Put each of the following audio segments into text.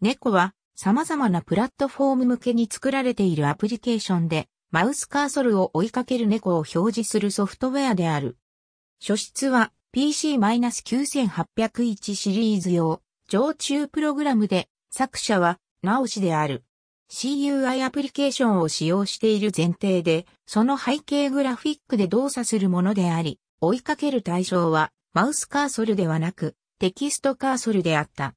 猫は様々なプラットフォーム向けに作られているアプリケーションで、マウスカーソルを追いかける猫を表示するソフトウェアである。初出は PC-9801 シリーズ用、常駐プログラムで、作者は直しである。CUI アプリケーションを使用している前提で、その背景グラフィックで動作するものであり、追いかける対象はマウスカーソルではなくテキストカーソルであった。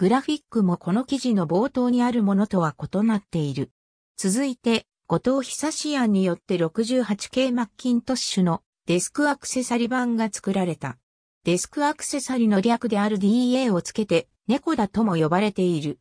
グラフィックもこの記事の冒頭にあるものとは異なっている。続いて、後藤久志案によって 68K マッキントッシュのデスクアクセサリ版が作られた。デスクアクセサリの略である DA をつけて、ネコダとも呼ばれている。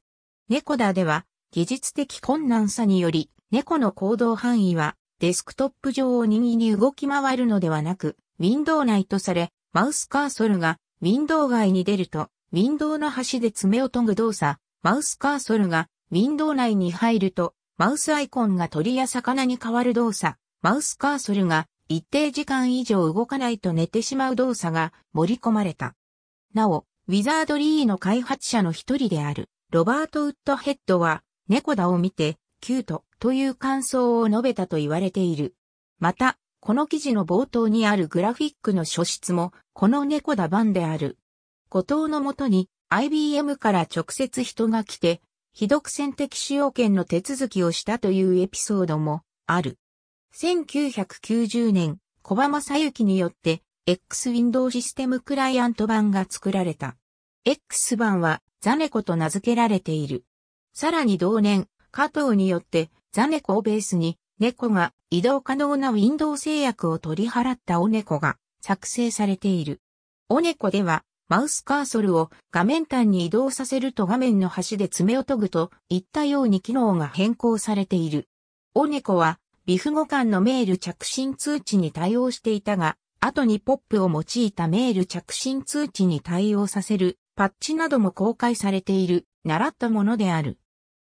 ネコダでは、技術的困難さにより、猫の行動範囲は、デスクトップ上を右に動き回るのではなく、ウィンドウ内とされ、マウスカーソルがウィンドウ外に出ると、ウィンドウの端で爪を研ぐ動作、マウスカーソルがウィンドウ内に入ると、マウスアイコンが鳥や魚に変わる動作、マウスカーソルが一定時間以上動かないと寝てしまう動作が盛り込まれた。なお、ウィザードリーの開発者の一人である、ロバート・ウッドヘッドは、猫だを見て、キュートという感想を述べたと言われている。また、この記事の冒頭にあるグラフィックの書質も、この猫だ版である。後藤のもとに IBM から直接人が来て、非独占的使用権の手続きをしたというエピソードもある。1990年、小浜さゆきによって X ウィンドウシステムクライアント版が作られた。X 版はザネコと名付けられている。さらに同年、加藤によってザネコをベースに猫が移動可能なウィンドウ制約を取り払ったオネコが作成されている。オネコではマウスカーソルを画面端に移動させると画面の端で爪を研ぐといったように機能が変更されている。オネコは、ビフ互換のメール着信通知に対応していたが、後にポップを用いたメール着信通知に対応させるパッチなども公開されている、習ったものである。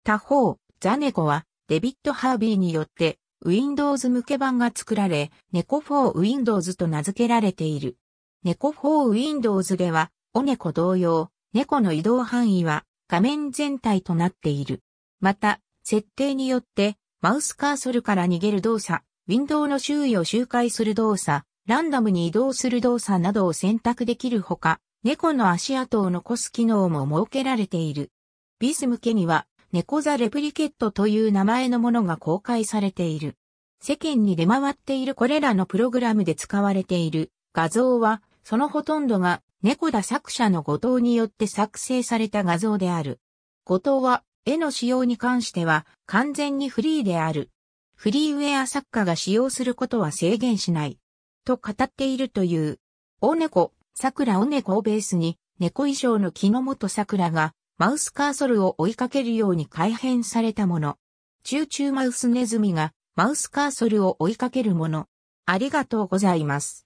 他方、ザネコはデビッド・ハービーによって Windows 向け版が作られ、ネコ4 Windows と名付けられている。猫 4Windows では、お猫同様、猫の移動範囲は画面全体となっている。また、設定によって、マウスカーソルから逃げる動作、ウィンドウの周囲を周回する動作、ランダムに移動する動作などを選択できるほか、猫の足跡を残す機能も設けられている。ビズ向けには、猫ザレプリケットという名前のものが公開されている。世間に出回っているこれらのプログラムで使われている画像はそのほとんどが猫田作者の後藤によって作成された画像である。後藤は絵の使用に関しては完全にフリーである。フリーウェア作家が使用することは制限しない。と語っているという。お猫、桜お猫をベースに猫衣装の木の本桜がマウスカーソルを追いかけるように改変されたもの。チューチューマウスネズミがマウスカーソルを追いかけるもの。ありがとうございます。